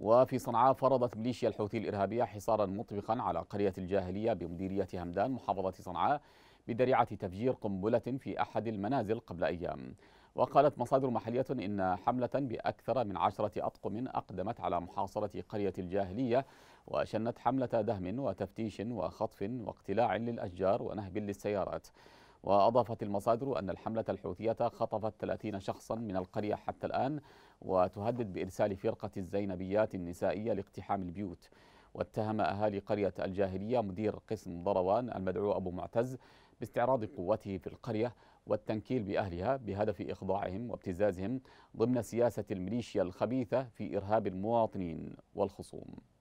وفي صنعاء فرضت ميليشيا الحوثي الإرهابية حصارا مطبقا على قرية الجاهلية بمديرية همدان محافظة صنعاء بدريعة تفجير قنبلة في أحد المنازل قبل أيام وقالت مصادر محلية إن حملة بأكثر من عشرة أطقم أقدمت على محاصرة قرية الجاهلية وشنت حملة دهم وتفتيش وخطف واقتلاع للأشجار ونهب للسيارات وأضافت المصادر أن الحملة الحوثية خطفت 30 شخصا من القرية حتى الآن وتهدد بإرسال فرقة الزينبيات النسائية لاقتحام البيوت واتهم أهالي قرية الجاهلية مدير قسم ضروان المدعو أبو معتز باستعراض قوته في القرية والتنكيل بأهلها بهدف إخضاعهم وابتزازهم ضمن سياسة الميليشيا الخبيثة في إرهاب المواطنين والخصوم